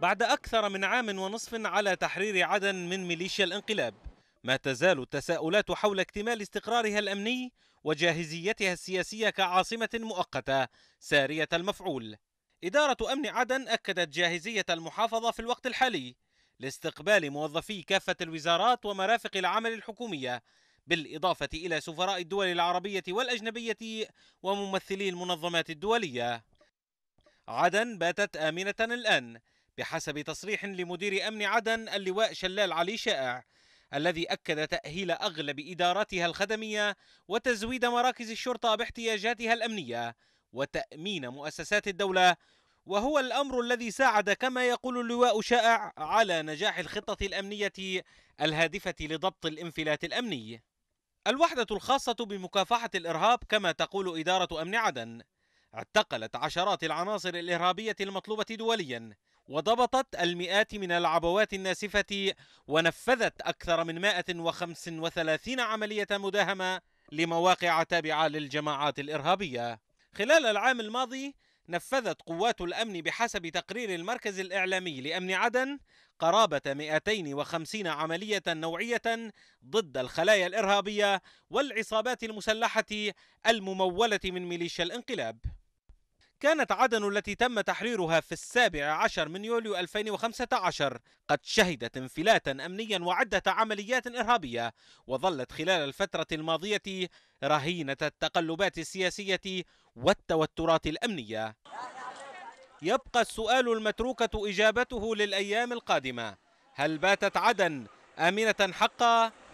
بعد أكثر من عام ونصف على تحرير عدن من ميليشيا الانقلاب ما تزال التساؤلات حول اكتمال استقرارها الأمني وجاهزيتها السياسية كعاصمة مؤقتة سارية المفعول إدارة أمن عدن أكدت جاهزية المحافظة في الوقت الحالي لاستقبال موظفي كافة الوزارات ومرافق العمل الحكومية بالإضافة إلى سفراء الدول العربية والأجنبية وممثلي المنظمات الدولية عدن باتت آمنة الآن بحسب تصريح لمدير أمن عدن اللواء شلال علي شائع الذي أكد تأهيل أغلب إداراتها الخدمية وتزويد مراكز الشرطة باحتياجاتها الأمنية وتأمين مؤسسات الدولة وهو الأمر الذي ساعد كما يقول اللواء شائع على نجاح الخطة الأمنية الهادفة لضبط الانفلات الأمني الوحدة الخاصة بمكافحة الإرهاب كما تقول إدارة أمن عدن اعتقلت عشرات العناصر الإرهابية المطلوبة دوليا وضبطت المئات من العبوات الناسفة ونفذت أكثر من 135 عملية مداهمة لمواقع تابعة للجماعات الإرهابية خلال العام الماضي نفذت قوات الأمن بحسب تقرير المركز الإعلامي لأمن عدن قرابة 250 عملية نوعية ضد الخلايا الإرهابية والعصابات المسلحة الممولة من ميليشيا الانقلاب كانت عدن التي تم تحريرها في السابع عشر من يوليو 2015 قد شهدت انفلاتا أمنيا وعدة عمليات إرهابية وظلت خلال الفترة الماضية رهينة التقلبات السياسية والتوترات الأمنية يبقى السؤال المتروكة إجابته للأيام القادمة هل باتت عدن آمنة حقا